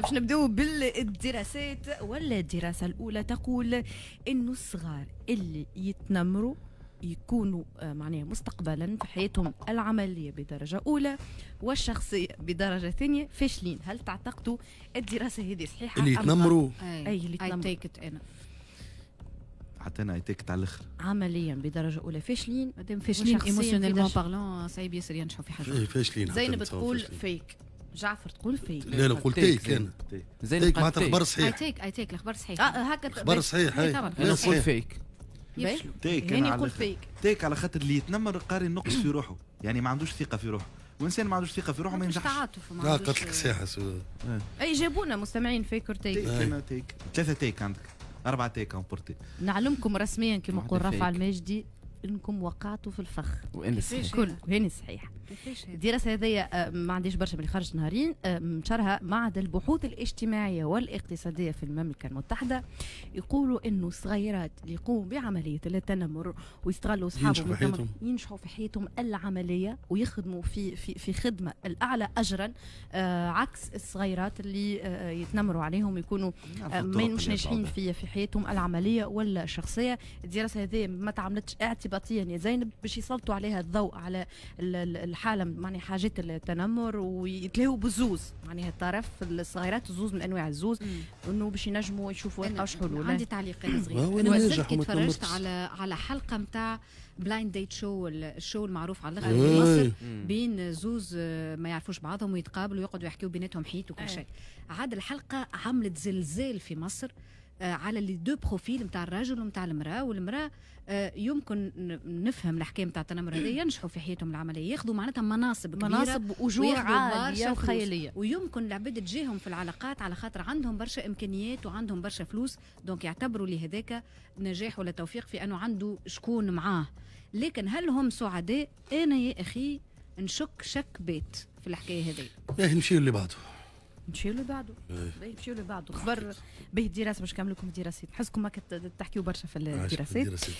باش نبداو بالدراسات ولا الدراسه الاولى تقول انه الصغار اللي يتنمروا يكونوا آه، معناها مستقبلا في حياتهم العملية بدرجة أولى والشخصية بدرجة ثانية فاشلين هل تعتقدوا الدراسة هذه صحيحة اللي يتنمروا أي, اللي يتنمروا أنا اي تيكت على الاخر عمليا بدرجه اولى فاشلين مادام فاشلين ايموشنيلمون بارلون صعيب ياسر ينجحوا في حاجه إيه، فاشلين زينب تقول فيك جعفر تقول فيك لا لا قلت تيك انا تيك معناتها الخبر صحيح اي تيك اي تيك الخبر صحيح اه هكا خبر صحيح انا نقول فيك تيك انا نقول فيك تيك على خاطر اللي يتنمر قاري نقص في روحه يعني ما عندوش ثقه في روحه وانسان ما عندوش ثقه في روحه ما ينجحش تعاطف ما قلت لك سياحه اي جابونا مستمعين فيك تيك تيك ثلاثه تيك عندك اربعه تيك نعلمكم رسميا كما يقول رفع الماجدي انكم وقعتوا في الفخ وين صحيح كل وين صحيح الدراسه هذيا آه، ما عنديش برشا من خرج نهارين نشرها آه، معهد البحوث الاجتماعيه والاقتصاديه في المملكه المتحده يقولوا انه الصغيرات اللي يقوموا بعمليه التنمر ويستغلوا اصحابهم ينجحوا, في حياتهم العمليه ويخدموا في في في خدمه الاعلى اجرا آه، عكس الصغيرات اللي يتنمروا عليهم يكونوا مش ناجحين في في حياتهم العمليه ولا الشخصيه الدراسه هذه ما تعملتش اعتبار ارتباطيا يا يعني زينب باش يسلطوا عليها الضوء على الحاله معني حاجات التنمر ويتلاهوا بالزوز معناها الطرف الصغيرات الزوز من انواع الزوز انه باش ينجموا يشوفوا يلقاوش حلول عندي تعليق صغير انا تفرجت على على حلقه نتاع بلايند ديت شو الشو المعروف على الاخر في إيه. مصر بين زوز آه، ما يعرفوش بعضهم ويتقابلوا ويقعدوا يحكيوا بيناتهم حيط وكل إيه. شيء عاد الحلقه عملت زلزال في مصر آه، على لي دو بروفيل نتاع الراجل ونتاع المراه والمراه آه، يمكن نفهم الحكايه نتاع التنمر هذا ينجحوا في حياتهم العمليه ياخذوا معناتها مناصب كبيره مناصب اجور عاليه وخياليه ويمكن العباد تجيهم في العلاقات على خاطر عندهم برشا امكانيات وعندهم برشا فلوس دونك يعتبروا لهذاك نجاح ولا توفيق في انه عنده شكون معاه لكن هل هم سعداء انا يا اخي نشك شك بيت في الحكايه هذه نمشيو اللي بعده نمشيو اللي بعده باهي نمشيو اللي بعده خبر باهي الدراسه باش نكمل لكم الدراسات نحسكم هكا تحكيو برشا في الدراسات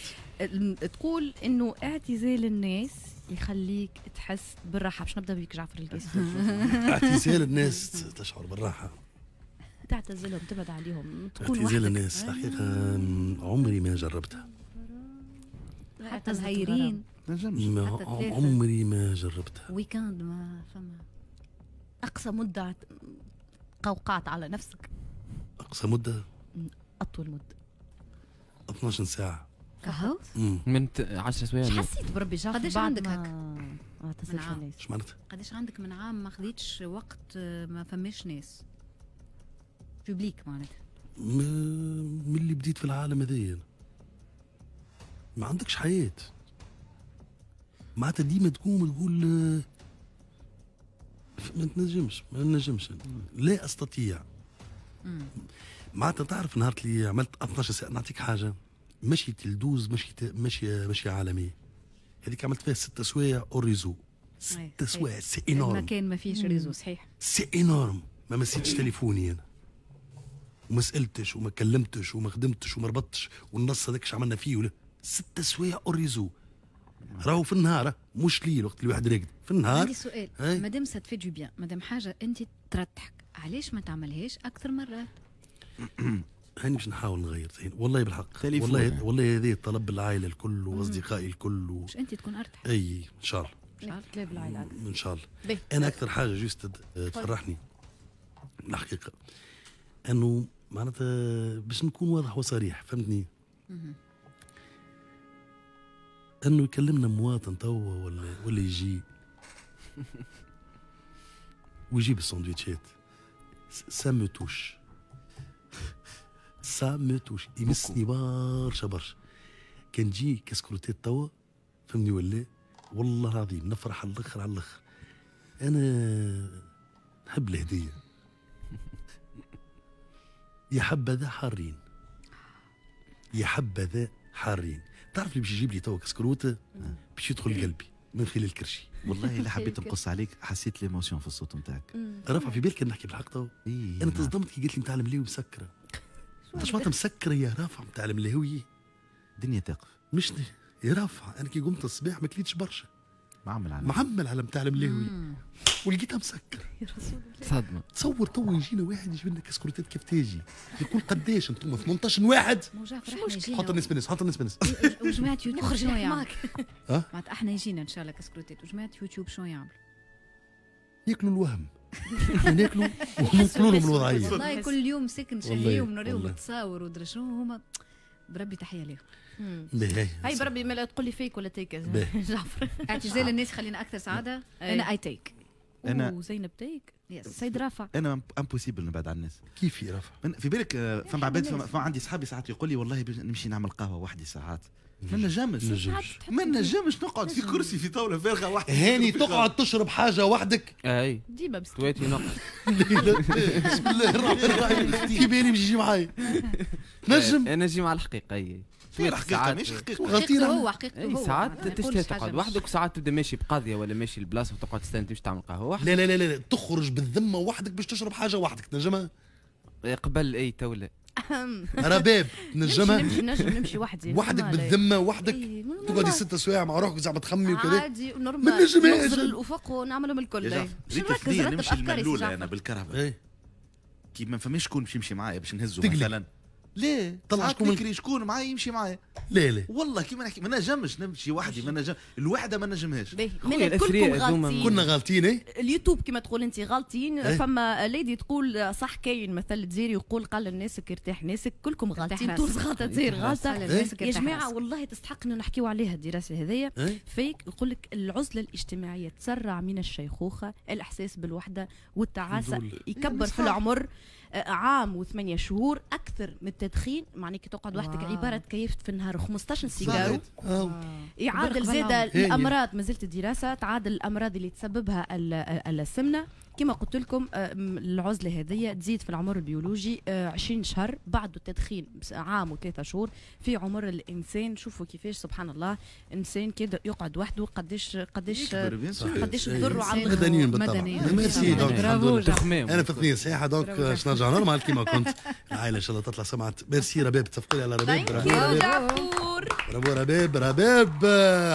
تقول انه اعتزال الناس يخليك تحس بالراحه باش نبدا بك جعفر القاسم اعتزال الناس تشعر بالراحه تعتزلهم تبعد عليهم تقول اعتزال الناس حقيقه عمري ما جربتها حتى صغيرين عمري ما جربتها ويكاند ما فما أقصى مدة قوقعت على نفسك أقصى مدة أطول مدة 12 ساعة كهو من 10 سوايع حسيت بربي جعفر قديش عندك هكا؟ من آه، عام قديش معناتها؟ قداش عندك من عام ما خذيتش وقت آه، ما فماش ناس بوبليك معناتها من اللي بديت في العالم هذايا ما عندكش حياة معناتها ديما تقوم تقول آه، ما تنجمش ما نجمش لا استطيع معناتها تعرف نهار اللي عملت 12 ساعه نعطيك حاجه مشيت لدوز مشيت مشي مشي عالمي هذيك عملت فيها ست سوايع اوريزو ست سوايع سي انورم المكان ما فيش ريزو صحيح سي انورم ما مسيتش تليفوني انا وما سالتش وما كلمتش وما خدمتش وما ربطتش والنص هذاك عملنا فيه ولا ست سوايع اوريزو راهو في النهار مش ليل وقت الواحد راقد في النهار عندي سؤال مادام سا تفي دو بيان مادام حاجه انت ترتحك علاش ما تعملهاش اكثر مرات هاني باش نحاول نغير زين والله بالحق والله يعني. والله هذه طلب العائله الكل واصدقائي الكل و... مش انت تكون ارتح اي ان شاء الله العائله ان شاء الله بيه. انا اكثر حاجه جوست طيب. تفرحني الحقيقه انه معناتها باش نكون واضح وصريح فهمتني انه يكلمنا مواطن توا ولا ولا يجي ويجيب السندويتشات سا مو توش سا مو توش يمسني برشا برشا كان تجي كسكروتات توا فهمني ولا والله العظيم نفرح على الاخر على الاخر انا نحب الهديه يا حبذا حارين يا حبذا حارين تعرف اللي باش يجيب لي تو كسكروت باش يدخل إيه. قلبي من خلال كرشي والله اللي حبيت نقص عليك حسيت ليموسيون في الصوت نتاعك رفع في بالك نحكي بالحق تو إيه انا تصدمت كي قلت لي نتاع الملاوي مسكره انت شمعت مسكره يا رفع نتاع الملاوي الدنيا تقف مش يا رفع انا كي قمت الصباح ما كليتش برشا معمل علم معمل علم بتاع الملاوي ولقيتها مسكر يا رسول الله صدمه تصور تو يجينا واحد يجيب لنا كسكروتات كيف تاجي يقول قداش انتم 18 واحد مش حط الناس بالناس حط الناس بالناس وجماعه يوتيوب شنو يعمل معناتها احنا يجينا ان شاء الله كسكروتات وجماعه يوتيوب شنو يعمل ياكلوا الوهم وهم ونقولوا لهم الوضعيه والله كل يوم سكن شهيه ونوريهم التصاور ودرا شنو هما بربي تحيه ليهم هاي بربي ما تقول لي فيك ولا تيك جعفر اعتزال الناس خلينا اكثر سعاده إيه. انا اي تيك انا وزينب تايك سيد رافع انا امبوسيبل نبعد عن الناس كيف يا رافع في بالك آه، فما عباد فما عندي صحابي ساعات يقول لي والله نمشي نعمل قهوه وحدي ساعات ما نجمش ما نجمش نقعد في كرسي في طاوله فارغه وحدي هاني تقعد تشرب حاجه وحدك اي ديما بسكويتي نقص بسم الله الرحمن الرحيم في بالي مش يجي معايا نجم انا نجي مع الحقيقه في حقيقه مش حقيقه حقيقته هو حقيقه هو ساعات تشتهي تقعد وحدك وساعات تبدا ماشي بقضيه ولا ماشي لبلاصه وتقعد تستنى تمشي تعمل قهوه وحدك لا لا لا لا تخرج بالذمه وحدك باش تشرب حاجه وحدك تنجمها قبل اي توله رباب نجمها نمشي نجم نمشي وحدي وحدك بالذمه وحدك تقعدي ست سوايع مع روحك زعما تخمي وكذا عادي نورمال نخزر الافق ونعملهم الكل نمشي الملوله انا بالكرهبه كيف ما فماش شكون باش يمشي معايا باش نهزه مثلا لا طلع شكون بكري شكون معايا يمشي معايا لا لا والله كيما نحكي ما نجمش نمشي وحدي ما نجم الوحده ما نجمهاش كلكم غالطين كنا غالطين إيه؟ اليوتيوب كيما تقول انت غالطين إيه. فما ليدي تقول صح كاين مثل تزيري يقول قال الناس ارتاح ناسك كلكم غالطين تونس غلطه تزير إيه؟ غلطه يا جماعه والله تستحق انه نحكيو عليها الدراسه هذيا فيك يقول لك العزله الاجتماعيه تسرع من الشيخوخه الاحساس بالوحده والتعاسه يكبر في العمر آه، عام وثمانية شهور اكثر من التدخين كي تقعد وحدك عباره تكيفت في النهار 15 سيجارو آه. يعادل زاد الامراض مازلت الدراسه تعادل الامراض اللي تسببها السمنه كما قلت لكم آه، العزله هذه تزيد في العمر البيولوجي 20 آه، شهر بعد التدخين عام وثلاثة شهور في عمر الانسان شوفوا كيفاش سبحان الله انسان كده يقعد وحده قداش قداش قداش تضره إيه. إيه. على مدنيين بالطبع إيه، ميرسي دونك انا في الثنيه صحيحة دونك باش نرجع نورمال كيما كنت العائله ان شاء الله تطلع سمعه ميرسي رباب تصفقوا على على رباب رباب رباب رباب